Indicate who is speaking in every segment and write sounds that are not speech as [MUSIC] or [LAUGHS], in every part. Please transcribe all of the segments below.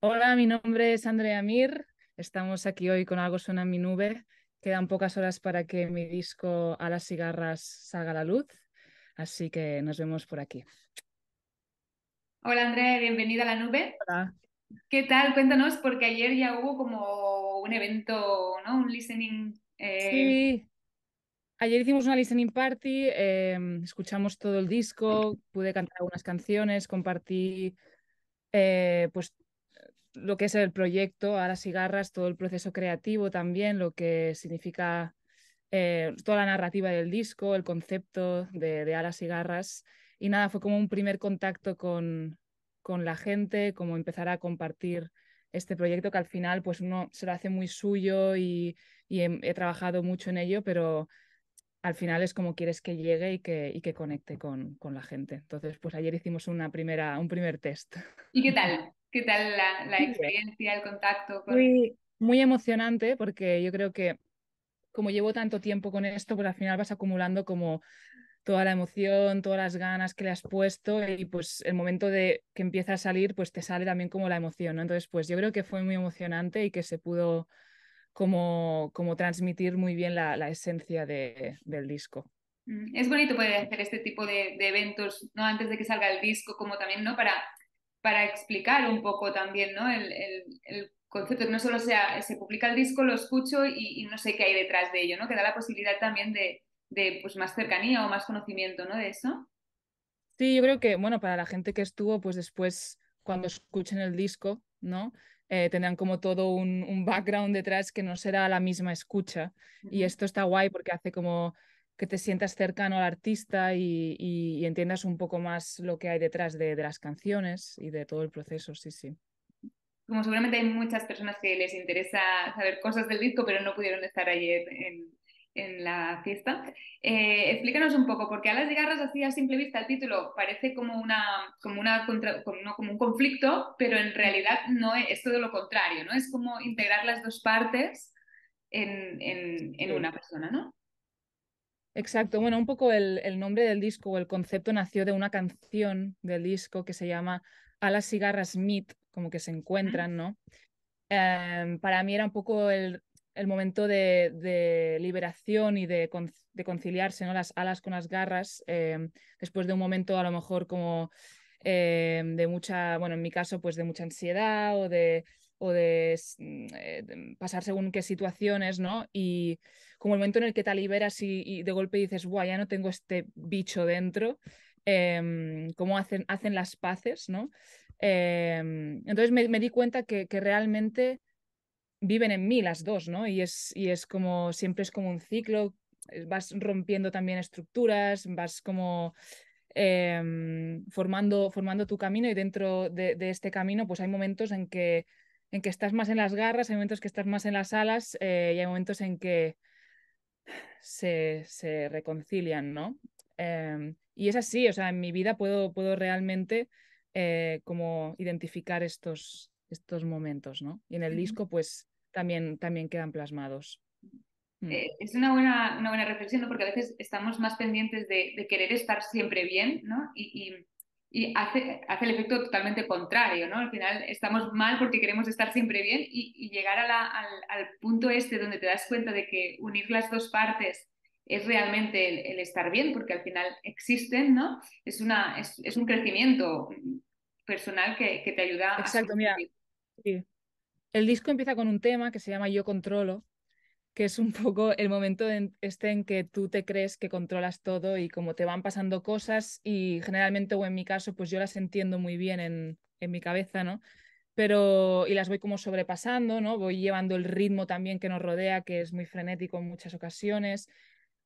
Speaker 1: Hola, mi nombre es Andrea Mir. Estamos aquí hoy con Algo Suena en mi Nube. Quedan pocas horas para que mi disco A las cigarras salga a la luz. Así que nos vemos por aquí.
Speaker 2: Hola, Andrea, bienvenida a la nube. Hola. ¿Qué tal? Cuéntanos, porque ayer ya hubo como un evento, ¿no? Un listening. Eh.
Speaker 1: Sí. Ayer hicimos una listening party, em, escuchamos todo el disco, pude cantar algunas canciones, compartí eh, pues lo que es el proyecto, Alas y Garras, todo el proceso creativo también, lo que significa eh, toda la narrativa del disco, el concepto de, de, Alas y Garras. Y nada, fue como un primer contacto con, con la gente, como empezar a compartir este proyecto que al final pues uno se lo hace muy suyo y, em, he, trabajado mucho en ello, pero al final es como quieres que llegue y que, y que conecte con, con, la gente. Entonces, pues ayer hicimos una primera, un primer test.
Speaker 2: ¿Y qué tal? ¿Qué tal la, experiencia, el contacto? Muy,
Speaker 1: muy emocionante porque yo creo que como llevo tanto tiempo con esto, pues al final vas acumulando como toda la emoción, todas las ganas que le has puesto y pues el momento de que empieza a salir, pues te sale también como la emoción, Entonces, pues yo creo que fue muy emocionante y que se pudo como, como transmitir muy bien la, esencia del disco.
Speaker 2: Mm, es bonito poder hacer este tipo de, de, eventos, ¿no? Antes de que salga el disco, como también, ¿no? Para para explicar un poco también ¿no? el, el, el concepto, no solo sea, se publica el disco, lo escucho y, no sé qué hay detrás de ello, ¿no? que da la posibilidad también de, de pues, más cercanía o más conocimiento ¿no? de eso.
Speaker 1: Sí, yo creo que, bueno, para la gente que estuvo, pues después, cuando escuchen el disco, ¿no? Eh, tendrán como todo un, un, background detrás que no será la misma escucha. Y esto está guay porque hace como que te sientas cercano al artista y, entiendas un poco más lo que hay detrás de, las canciones y de todo el proceso, sí, sí.
Speaker 2: Como seguramente hay muchas personas que les interesa saber cosas del disco, pero no pudieron estar ayer en, la fiesta. Eh, explícanos un poco, porque a las cigarras, así a simple vista, el título parece como, una, como, una como, un conflicto, pero en mm. realidad no es, todo lo contrario, ¿no? Es como integrar las dos partes en, en
Speaker 1: una persona, ¿no? Exacto, bueno, un poco el, nombre del disco o el concepto nació de una canción del disco que se llama Alas y garras Meet, como que se encuentran, ¿no? Em, para mí era un poco el, momento de, liberación y de, conciliarse, ¿no? Las alas con las garras, em, después de un momento a lo mejor como em, de mucha, bueno, en mi caso, pues de mucha ansiedad o de, o mm, eh, mm, pasar según qué situaciones, ¿no? Y como el momento en el que te liberas y, de golpe dices, guau, ya no tengo este bicho dentro, em, cómo hacen, hacen las paces, ¿no? Em, entonces me, di cuenta que, realmente viven en mí las dos, ¿no? Y es, y es como, siempre es como un ciclo, eh, vas rompiendo también estructuras, vas como em, formando, formando tu camino y dentro de, este camino pues hay momentos en que, en que estás más en las garras, hay momentos que estás más en las alas eh, y hay momentos en que se, reconcilian, ¿no? Em, y es así, o sea, en mi vida puedo, puedo realmente eh, como identificar estos, estos momentos, ¿no? Y en el disco, pues, también, también quedan plasmados. Mm. Eh,
Speaker 2: es una buena, una buena reflexión, porque a veces estamos más pendientes de, de querer estar siempre bien, ¿no? y, y hace, el efecto totalmente contrario, ¿no? Al final estamos mal porque queremos estar siempre bien y, llegar a al, punto este donde te das cuenta de que unir las dos partes es realmente el, estar bien, porque al final existen, ¿no? Es,
Speaker 1: una, es, un crecimiento personal que, que te ayuda Exacto, Mira, El disco empieza con un tema que se llama Yo Controlo, que es un poco el momento en este en que tú te crees que controlas todo y como te van pasando cosas y generalmente o en mi caso pues yo las entiendo muy bien en, en mi cabeza, ¿no? Pero y las voy como sobrepasando, ¿no? Voy llevando el ritmo también que nos rodea, que es muy frenético en muchas ocasiones.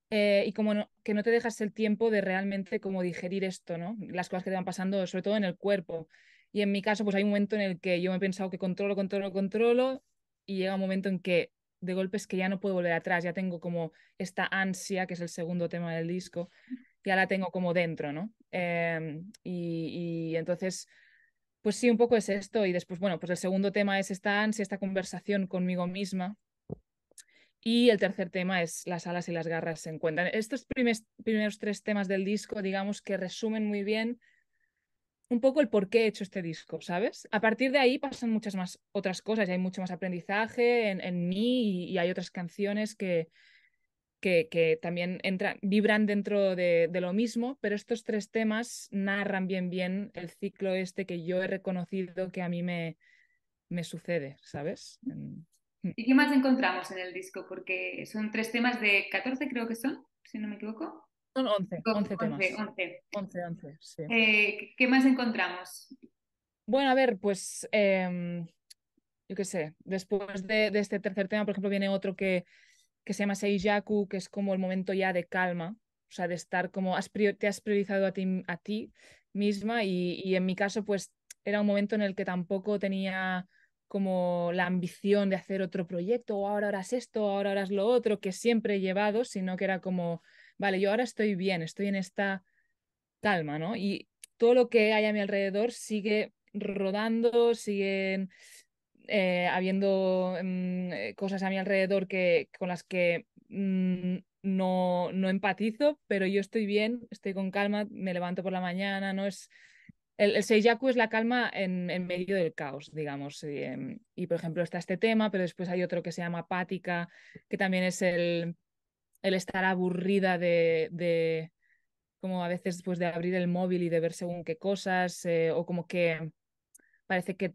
Speaker 1: Eh, y como que no te dejas el tiempo de realmente como digerir esto, ¿no? Las cosas que te van pasando, sobre todo en el cuerpo. Y en mi caso, pues hay un momento en el que yo me he pensado que controlo, controlo, controlo, y llega un momento en que de golpes que ya no puedo volver atrás, ya tengo como esta ansia, que es el segundo tema del disco, ya la tengo como dentro, ¿no? Em, y, entonces, pues sí, un poco es esto. Y después, bueno, pues el segundo tema es esta ansia, esta conversación conmigo misma. Y el tercer tema es las alas y las garras se encuentran. Estos primeros, primeros tres temas del disco, digamos que resumen muy bien un poco el por qué he hecho este disco, ¿sabes? A partir de ahí pasan muchas más otras cosas, y hay mucho más aprendizaje en, mí y, hay otras canciones que, que, también entran, vibran dentro de, lo mismo, pero estos tres temas narran bien bien el ciclo este que yo he reconocido que a mí me, me sucede, ¿sabes? Mm.
Speaker 2: ¿Y qué más encontramos en el disco? Porque son tres temas de 14, creo que son, si no me equivoco.
Speaker 1: Son 11, 11 temas. 11, 11.
Speaker 2: Eh, ¿Qué más encontramos?
Speaker 1: Bueno, a ver, pues em, yo qué sé, después de, este tercer tema, por ejemplo, viene otro que, que se llama Seijaku, que es como el momento ya de calma, o sea, de estar como, has te has priorizado a ti, misma y, y en mi caso, pues era un momento en el que tampoco tenía como la ambición de hacer otro proyecto, o oh, ahora harás esto, ahora harás lo otro, que siempre he llevado, sino que era como vale, yo ahora estoy bien, estoy en esta calma, ¿no? Y todo lo que hay a mi alrededor sigue rodando, siguen eh, habiendo mm, eh, cosas a mi alrededor que, con las que mm, no, no empatizo, pero yo estoy bien, estoy con calma, me levanto por la mañana, no es... El, el es la calma en, medio del caos, digamos. Y, em, y, por ejemplo está este tema, pero después hay otro que se llama Apática, que también es el, el estar aburrida de, de como a veces pues de abrir el móvil y de ver según qué cosas, eh, o como que parece que,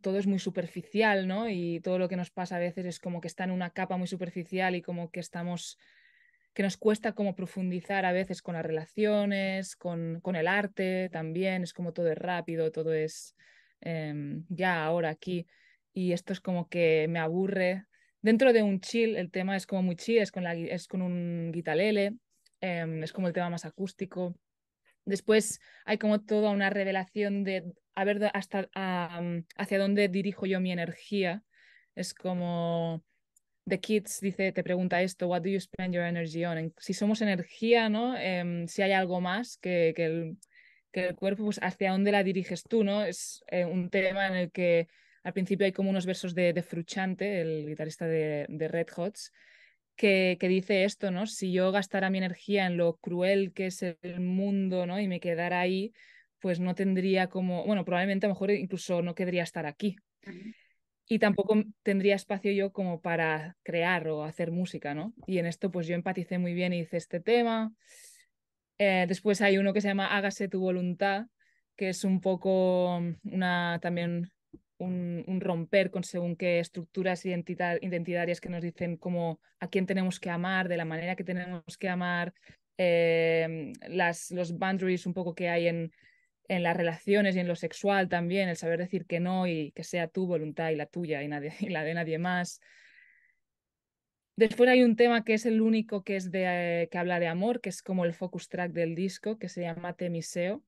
Speaker 1: todo es muy superficial, ¿no? Y todo lo que nos pasa a veces es como que está en una capa muy superficial y como que estamos, que nos cuesta como profundizar a veces con las relaciones, con, con el arte también, es como todo es rápido, todo es em, ya, ahora, aquí. Y esto es como que me aburre Dentro de un chill, el tema es como muy chill, es con, la, es con un guitalele, em, es como el tema más acústico. Después hay como toda una revelación de a ver hasta ah, mm, hacia dónde dirijo yo mi energía. Es como The Kids dice, te pregunta esto, what do you spend your energy on? Si somos energía, ¿no? Em, si hay algo más que, el, que, el, cuerpo, pues hacia dónde la diriges tú, ¿no? Es eh, un tema en el que al principio hay como unos versos de, de Fruchante, el guitarrista de, Red Hots, que, dice esto, ¿no? Si yo gastara mi energía en lo cruel que es el mundo, ¿no? Y me quedara ahí, pues no tendría como, bueno, probablemente a lo mejor incluso no querría estar aquí. Y tampoco tendría espacio yo como para crear o hacer música, ¿no? Y en esto pues yo empaticé muy bien y hice este tema. Eh, después hay uno que se llama Hágase tu voluntad, que es un poco mm, una también un, romper con según qué estructuras identitarias que nos dicen como a quién tenemos que amar, de la manera que tenemos que amar, eh, las, los boundaries un poco que hay en, en, las relaciones y en lo sexual también, el saber decir que no y que sea tu voluntad y la tuya y, [LAUGHS] la de nadie más. Después hay un tema que es el único que, es de, eh, que habla de amor, que es como el focus track del disco, que se llama Temiseo,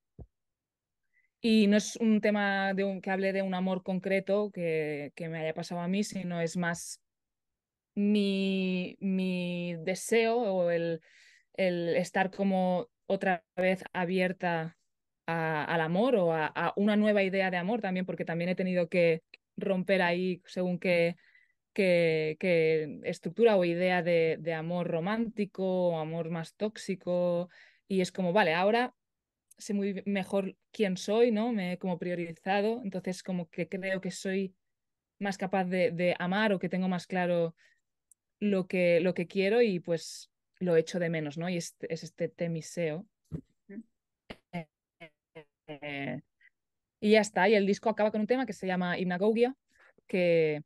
Speaker 1: y no es un tema de un, que hable de un amor concreto que, que me haya pasado a mí, sino es más mi, mi deseo o el, el, estar como otra vez abierta al amor o a, una nueva idea de amor también, porque también he tenido que romper ahí según qué, qué, estructura o idea de, de amor romántico o amor más tóxico. Y es como, vale, ahora sé muy mejor quién soy, ¿no? Me he como priorizado, entonces como que creo que soy más capaz de, amar o que tengo más claro lo que, lo que quiero y pues lo echo de menos, ¿no? Y es, este temiseo. Eh, eh, y ya está, y el disco acaba con un tema que se llama Himnagogia, que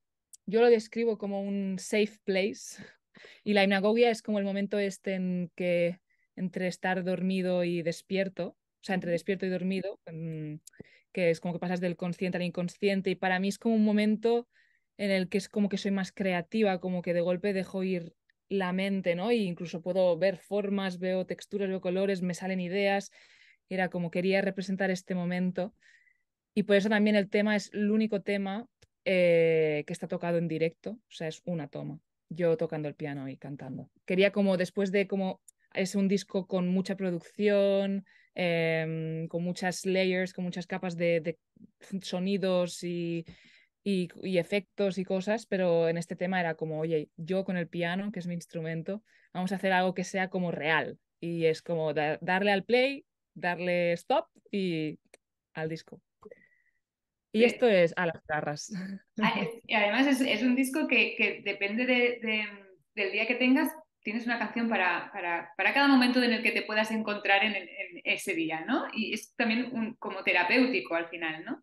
Speaker 1: yo lo describo como un safe place, [LAUGHS] y la himnagogia es como el momento este en que entre estar dormido y despierto, o sea, entre despierto y dormido, mm, que es como que pasas del consciente al inconsciente y para mí es como un momento en el que es como que soy más creativa, como que de golpe dejo ir la mente, ¿no? Y incluso puedo ver formas, veo texturas, veo colores, me salen ideas. Era como quería representar este momento. Y por eso también el tema es el único tema eh, que está tocado en directo, o sea, es una toma, yo tocando el piano y cantando. Quería como después de como es un disco con mucha producción, Em, con muchas layers, con muchas capas de, sonidos y, y, efectos y cosas, pero en este tema era como, oye, yo con el piano, que es mi instrumento, vamos a hacer algo que sea como real. Y es como darle al play, darle stop y al disco. Y esto es a las garras. Ah,
Speaker 2: y además es, un disco que, depende del día que tengas, tienes una canción para, para, cada momento en el que te puedas encontrar en, ese día, ¿no? Y es también como terapéutico al final, ¿no?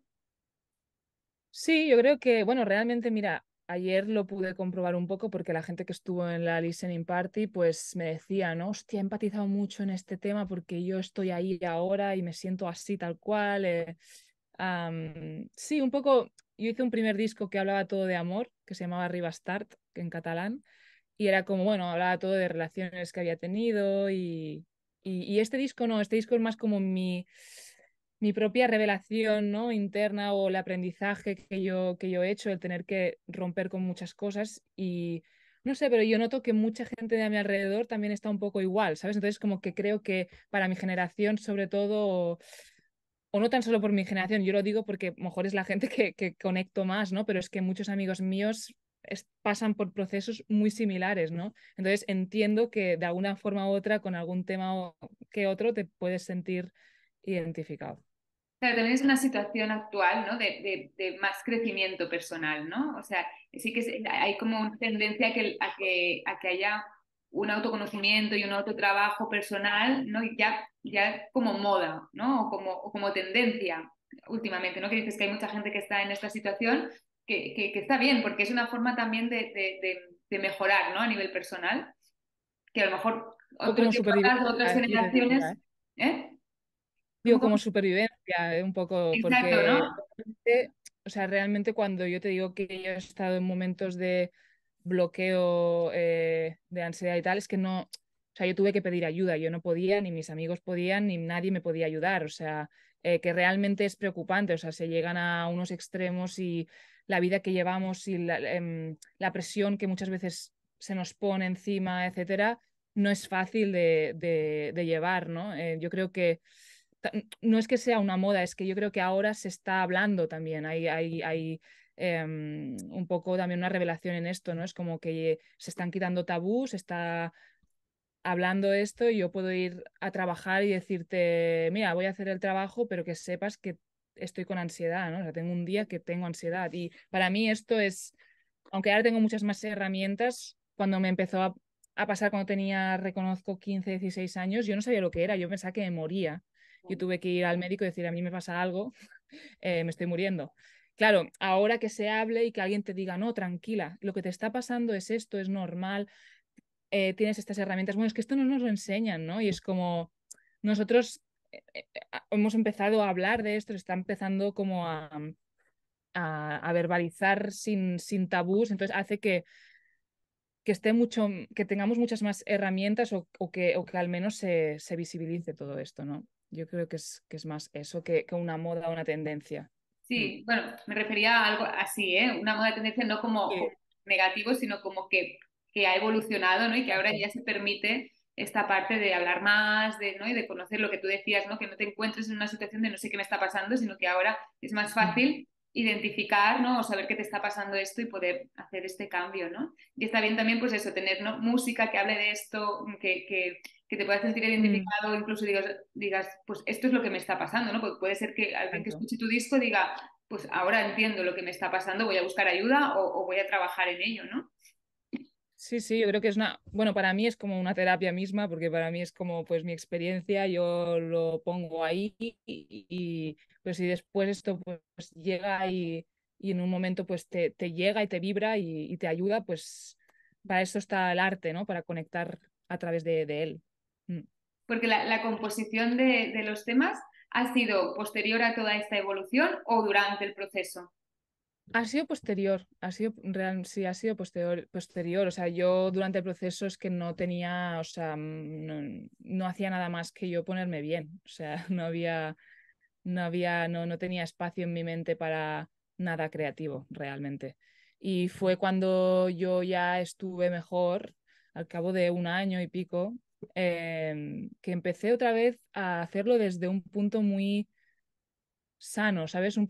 Speaker 1: Sí, yo creo que, bueno, realmente, mira, ayer lo pude comprobar un poco porque la gente que estuvo en la listening party, pues me decía, ¿no? Hostia, he empatizado mucho en este tema porque yo estoy ahí ahora y me siento así tal cual. Eh, sí, un poco, yo hice un primer disco que hablaba todo de amor, que se llamaba Start, en catalán y era como, bueno, hablaba todo de relaciones que había tenido y, este disco no, este disco es más como mi, mi propia revelación ¿no? interna o el aprendizaje que yo, que yo he hecho, el tener que romper con muchas cosas y no sé, pero yo noto que mucha gente de a mi alrededor también está un poco igual, ¿sabes? Entonces como que creo que para mi generación sobre todo... O, no tan solo por mi generación, yo lo digo porque mejor es la gente que, que conecto más, ¿no? Pero es que muchos amigos míos pasan por procesos muy similares, ¿no? Entonces entiendo que de alguna forma u otra, con algún tema que otro, te puedes sentir identificado.
Speaker 2: Claro, también es una situación actual, ¿no? De, más crecimiento personal, ¿no? O sea, sí que hay como una tendencia a que, haya un autoconocimiento y un autotrabajo personal, ¿no? Ya, ya como moda, ¿no? O como, como tendencia últimamente, ¿no? Que dices que hay mucha gente que está en esta situación, que, que, está bien, porque es una forma también de, de, de, mejorar ¿no? a nivel personal,
Speaker 1: que a lo mejor otros otras, otras generaciones... ¿eh? ¿eh? como supervivencia, eh, un poco, porque... O sea, realmente cuando yo te digo que yo he estado en momentos de bloqueo eh, de ansiedad y tal, es que no, o sea, yo tuve que pedir ayuda, yo no podía, ni mis amigos podían, ni nadie me podía ayudar, o sea, eh, que realmente es preocupante, o sea, se llegan a unos extremos y la vida que llevamos y la, em, presión que muchas veces se nos pone encima, etcétera, no es fácil de, llevar, ¿no? Eh, yo creo que no es que sea una moda, es que yo creo que ahora se está hablando también, hay, hay, hay em, un poco también una revelación en esto, ¿no? Es como que se están quitando tabús, se está hablando esto yo puedo ir a trabajar y decirte, mira, voy a hacer el trabajo, pero que sepas que estoy con ansiedad, ¿no? sea, tengo un día que tengo ansiedad. Y para mí esto es, aunque ahora tengo muchas más herramientas, cuando me empezó a, pasar cuando tenía, reconozco, 15, 16 años, yo no sabía lo que era, yo pensaba que me moría. Yo tuve que ir al médico y decir, a mí me pasa algo, [LAUGHS] eh, me estoy muriendo. Claro, ahora que se hable y que alguien te diga, no, tranquila, lo que te está pasando es esto, es normal, eh, tienes estas herramientas. Bueno, es que esto no nos lo enseñan, ¿no? Y es como nosotros eh, eh, hemos empezado a hablar de esto, se está empezando como a, verbalizar sin, tabús, entonces hace que, que, esté mucho, que tengamos muchas más herramientas o, que, o que, al menos se, visibilice todo esto, ¿no? Yo creo que es, es más eso que, una moda una tendencia.
Speaker 2: Sí, bueno, me refería a algo así, ¿eh? Una moda tendencia no como negativo, sino como que que ha evolucionado ¿no? y que ahora ya se permite esta parte de hablar más, de, ¿no? y de conocer lo que tú decías, ¿no? que no te encuentres en una situación de no sé qué me está pasando, sino que ahora es más fácil identificar ¿no? o saber qué te está pasando esto y poder hacer este cambio. ¿no? Y está bien también pues eso, tener música que hable de esto, que, que, que te pueda sentir mm. identificado, incluso digas, digas, pues esto es lo que me está pasando, ¿no? Porque puede ser que alguien que escuche tu disco diga, pues ahora entiendo lo que me está pasando, voy a buscar ayuda o, o voy a trabajar en ello, ¿no?
Speaker 1: Sí, sí, yo creo que es una, bueno, para mí es como una terapia misma, porque para mí es como pues mi experiencia, yo lo pongo ahí y, pues si después esto pues llega y, en un momento pues te, llega y te vibra y, te ayuda, pues para eso está el arte, ¿no? Para conectar a través de, él. Mm.
Speaker 2: Porque la, composición de los temas ha sido posterior a toda esta evolución o durante el proceso.
Speaker 1: Ha sido posterior, ha sido real, sí, ha sido posterior, posterior. O sea, yo durante el proceso es que no tenía, o sea, no, hacía nada más que yo ponerme bien. O sea, [LAUGHS] no había, no había, no, no tenía espacio en mi mente para nada creativo realmente. Y fue cuando yo ya estuve mejor, al cabo de un año y pico, em, que empecé otra vez a hacerlo desde un punto muy sano, ¿sabes? Un,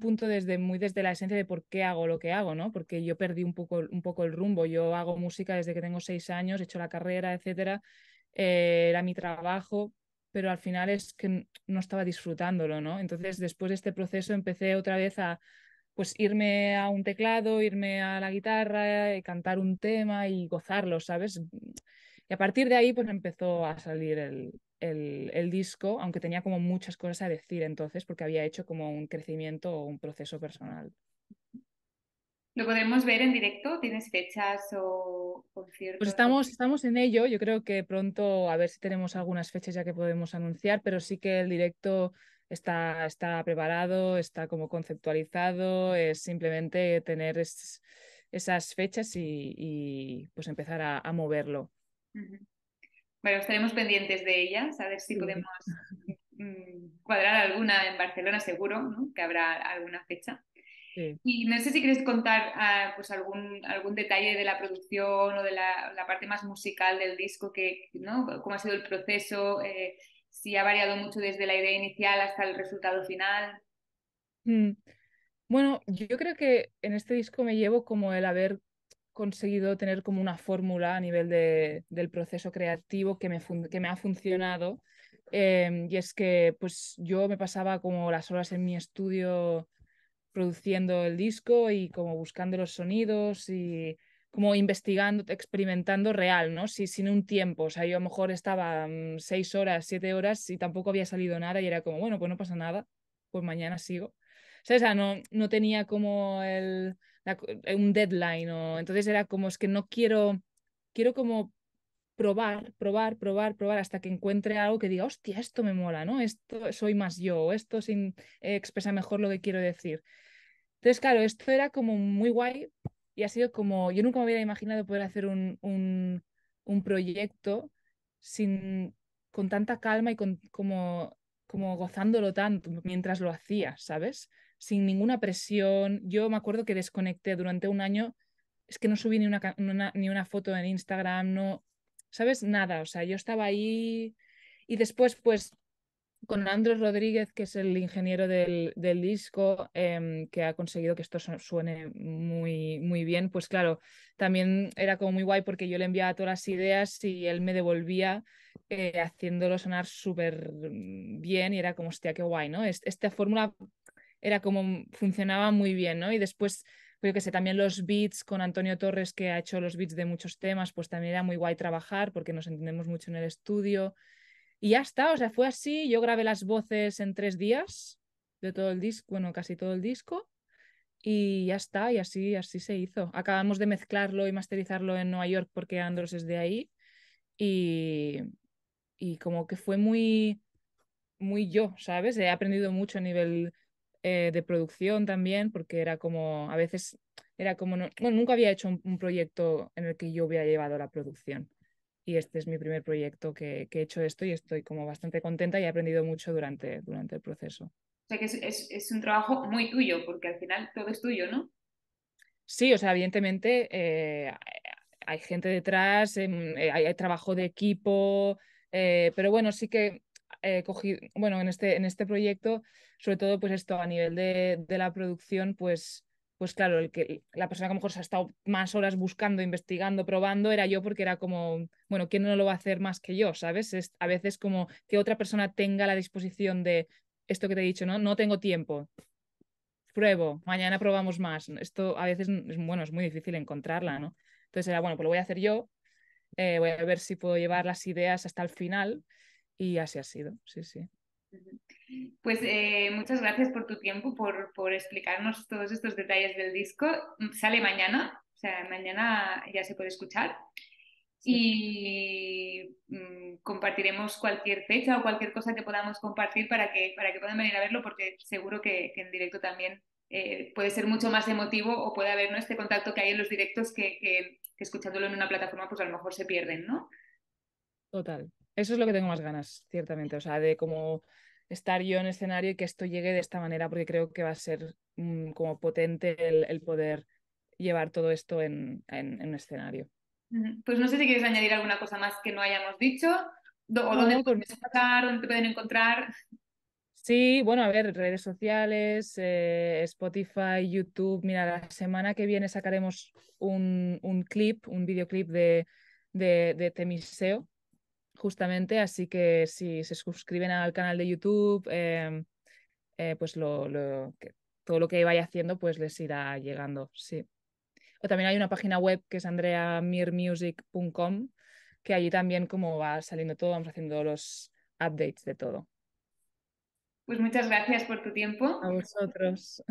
Speaker 1: punto desde muy desde la esencia de por qué hago lo que hago, ¿no? Porque yo perdí un poco, un poco el rumbo. Yo hago música desde que tengo seis años, he hecho la carrera, etcétera. Eh, era mi trabajo, pero al final es que no estaba disfrutándolo, ¿no? Entonces, después de este proceso empecé otra vez a pues irme a un teclado, irme a la guitarra, eh, cantar un tema y gozarlo, ¿sabes? Y a partir de ahí pues empezó a salir el, el, disco, aunque tenía como muchas cosas a decir entonces, porque había hecho como un crecimiento o un proceso personal.
Speaker 2: ¿Lo podemos ver en directo? ¿Tienes fechas o Pues
Speaker 1: estamos, estamos en ello. Yo creo que pronto a ver si tenemos algunas fechas ya que podemos anunciar, pero sí que el directo está, está preparado, está como conceptualizado. Es simplemente tener esas fechas y, pues empezar a, moverlo.
Speaker 2: Bueno, estaremos pendientes de ellas, a ver si podemos mm, cuadrar alguna en Barcelona, seguro, que habrá alguna fecha. Y no sé si quieres contar ah, pues algún, algún detalle de la producción o de la, parte más musical del disco, que, cómo ha sido el proceso, eh, si ha variado mucho desde la idea inicial hasta el resultado final.
Speaker 1: Mm. Bueno, yo creo que en este disco me llevo como el haber conseguido tener como una fórmula a nivel de, del proceso creativo que me, que me ha funcionado. Em, y es que pues yo me pasaba como las horas en mi estudio produciendo el disco y como buscando los sonidos y como investigando, experimentando real, ¿no? sin un tiempo, o sea, yo a lo mejor estaba mm, seis horas, siete horas y tampoco había salido nada y era como, bueno, pues no pasa nada, pues mañana sigo no, no tenía como eh, un deadline o entonces era como es que no quiero, quiero como probar, probar, probar, probar hasta que encuentre algo que diga, hostia, esto me mola, ¿no? Esto soy más yo, o esto sin, eh, expresa mejor lo que quiero decir. Entonces, claro, esto era como muy guay y ha sido como, yo nunca me hubiera imaginado poder hacer un, proyecto sin, con tanta calma y como, como gozándolo tanto mientras lo hacía, ¿sabes? sin ninguna presión. Yo me acuerdo que desconecté durante un año, es que no subí ni una, ni una foto en Instagram, no, ¿sabes? Nada, o sea, yo estaba ahí y después pues con Andrés Rodríguez, que es el ingeniero del, disco, em, que ha conseguido que esto suene muy, muy bien, pues claro, también era como muy guay porque yo le enviaba todas las ideas y él me devolvía eh, haciéndolo sonar súper mm, bien y era como, hostia, qué guay, ¿no? Es, esta fórmula era como funcionaba muy bien, ¿no? Y después, creo pues que sé, también los beats con Antonio Torres, que ha hecho los beats de muchos temas, pues también era muy guay trabajar porque nos entendemos mucho en el estudio. Y ya está, o sea, fue así. Yo grabé las voces en tres días de todo el disco, bueno, casi todo el disco. Y ya está, y así, así se hizo. Acabamos de mezclarlo y masterizarlo en Nueva York porque Andros es de ahí. Y, y como que fue muy, muy yo, ¿sabes? He aprendido mucho a nivel eh, de producción también, porque era como, a veces era como, no, nunca había hecho un, proyecto en el que yo hubiera llevado la producción. Y este es mi primer proyecto que, he hecho esto y estoy como bastante contenta y he aprendido mucho durante, durante el proceso. O
Speaker 2: sea que es, un trabajo muy tuyo, porque al final todo es tuyo, ¿no?
Speaker 1: Sí, o sea, evidentemente eh, hay gente detrás, em, eh, hay, trabajo de equipo, pero bueno, sí que eh, bueno, en este, en este proyecto, sobre todo, pues esto a nivel de, de la producción, pues, pues claro, el que, la persona que a lo mejor se ha estado más horas buscando, investigando, probando, era yo porque era como, bueno, ¿quién no lo va a hacer más que yo? ¿Sabes? a veces como que otra persona tenga la disposición de esto que te he dicho, ¿no? No tengo tiempo. Pruebo, mañana probamos más. Esto a veces, bueno, es muy difícil encontrarla, ¿no? Entonces era, bueno, pues lo voy a hacer yo, eh, voy a ver si puedo llevar las ideas hasta el final y así ha sido, sí, sí.
Speaker 2: Pues eh, muchas gracias por tu tiempo, por, por, explicarnos todos estos detalles del disco. Sale mañana, o sea, mañana ya se puede escuchar. Y mm, compartiremos cualquier fecha o cualquier cosa que podamos compartir para que, para que puedan venir a verlo, porque seguro que, en directo también eh, puede ser mucho más emotivo o puede haber ¿no? este contacto que hay en los directos que escuchándolo en una plataforma, pues a lo mejor se pierden, ¿no?
Speaker 1: Total, eso es lo que tengo más ganas, ciertamente. O sea, de cómo estar yo en escenario y que esto llegue de esta manera, porque creo que va a ser mm, como potente el, poder llevar todo esto en, un escenario.
Speaker 2: Pues no sé si quieres añadir alguna cosa más que no hayamos dicho, o dónde, dónde te pueden encontrar.
Speaker 1: Sí, bueno, a ver, redes sociales, eh, Spotify, YouTube. Mira, la semana que viene sacaremos un, clip, un videoclip de, de Temiseo, justamente, así que si se suscriben al canal de YouTube, em, eh, pues lo, todo lo que vaya haciendo pues les irá llegando, sí. O también hay una página web que es andreamirmusic.com, que allí también como va saliendo todo, vamos haciendo los updates de todo.
Speaker 2: Pues muchas gracias por tu tiempo. A vosotros.